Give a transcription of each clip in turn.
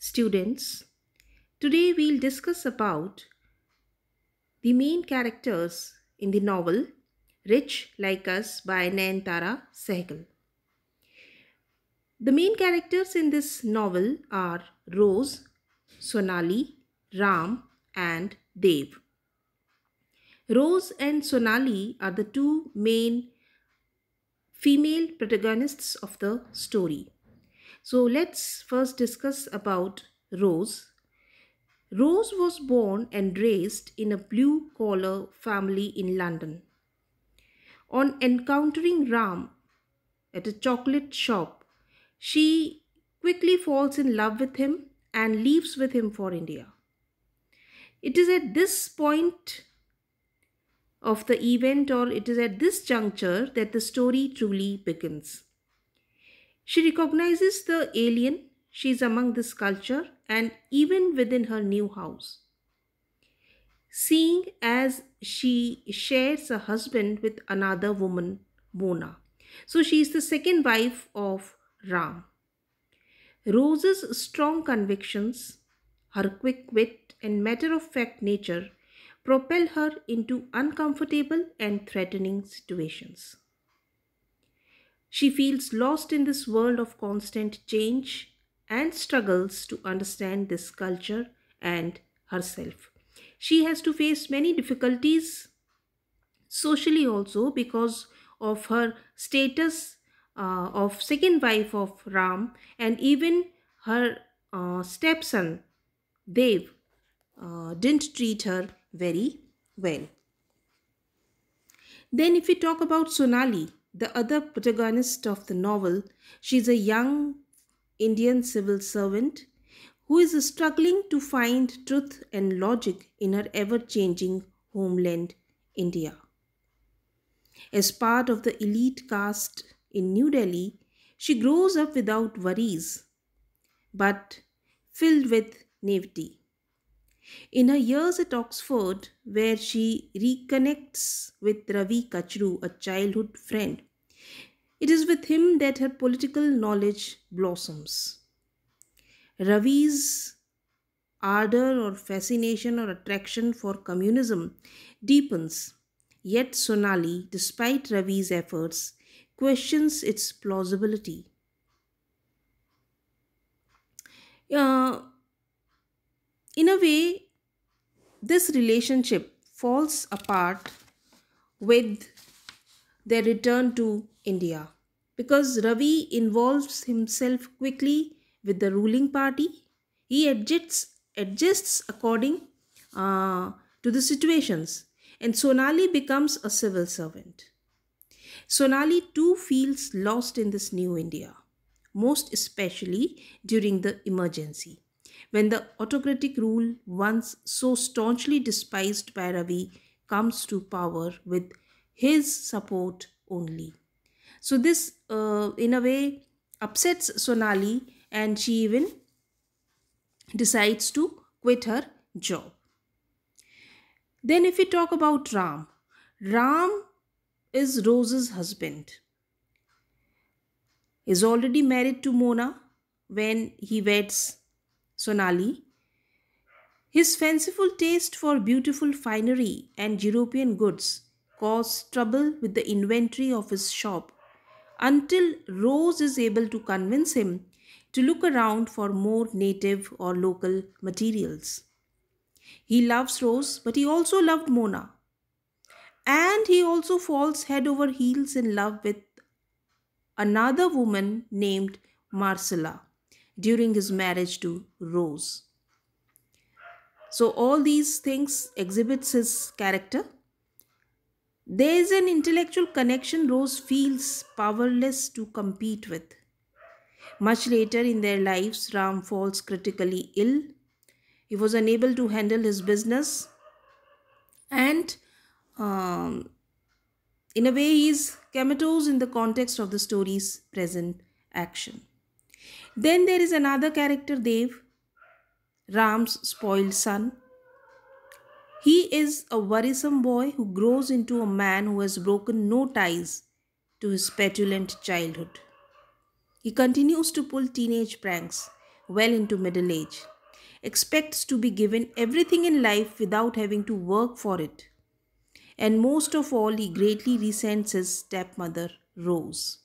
Students, today we'll discuss about the main characters in the novel Rich Like Us by Nayanthara Sehgal. The main characters in this novel are Rose, Sonali, Ram and Dev. Rose and Sonali are the two main female protagonists of the story. So let's first discuss about Rose. Rose was born and raised in a blue collar family in London. On encountering Ram at a chocolate shop, she quickly falls in love with him and leaves with him for India. It is at this point of the event or it is at this juncture that the story truly begins. She recognizes the alien, she is among this culture, and even within her new house. Seeing as she shares a husband with another woman, Mona. So she is the second wife of Ram. Rose's strong convictions, her quick wit, and matter of fact nature propel her into uncomfortable and threatening situations. She feels lost in this world of constant change and struggles to understand this culture and herself. She has to face many difficulties socially also because of her status uh, of second wife of Ram and even her uh, stepson Dev uh, didn't treat her very well. Then if we talk about Sonali, the other protagonist of the novel, she is a young Indian civil servant who is struggling to find truth and logic in her ever changing homeland, India. As part of the elite caste in New Delhi, she grows up without worries but filled with naivety. In her years at Oxford, where she reconnects with Ravi Kachru, a childhood friend, it is with him that her political knowledge blossoms. Ravi's ardor or fascination or attraction for communism deepens, yet Sonali, despite Ravi's efforts, questions its plausibility. Uh, in a way, this relationship falls apart with their return to India because Ravi involves himself quickly with the ruling party. He adjusts, adjusts according uh, to the situations and Sonali becomes a civil servant. Sonali too feels lost in this new India, most especially during the emergency, when the autocratic rule, once so staunchly despised by Ravi, comes to power with his support only. So this uh, in a way upsets Sonali and she even decides to quit her job. Then if we talk about Ram, Ram is Rose's husband. Is already married to Mona when he weds Sonali. His fanciful taste for beautiful finery and European goods caused trouble with the inventory of his shop until Rose is able to convince him to look around for more native or local materials. He loves Rose, but he also loved Mona. And he also falls head over heels in love with another woman named Marcella during his marriage to Rose. So all these things exhibits his character there is an intellectual connection Rose feels powerless to compete with. Much later in their lives, Ram falls critically ill. He was unable to handle his business, and um, in a way, he is comatose in the context of the story's present action. Then there is another character, Dev, Ram's spoiled son, he is a worrisome boy who grows into a man who has broken no ties to his petulant childhood. He continues to pull teenage pranks well into middle age, expects to be given everything in life without having to work for it. And most of all, he greatly resents his stepmother, Rose.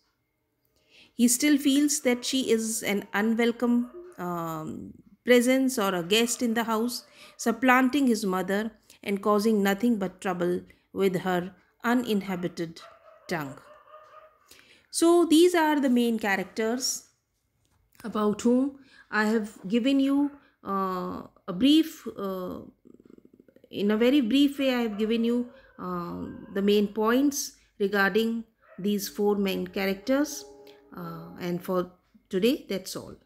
He still feels that she is an unwelcome um, presence or a guest in the house, supplanting his mother and causing nothing but trouble with her uninhabited tongue. So these are the main characters about whom I have given you uh, a brief, uh, in a very brief way I have given you uh, the main points regarding these four main characters uh, and for today that's all.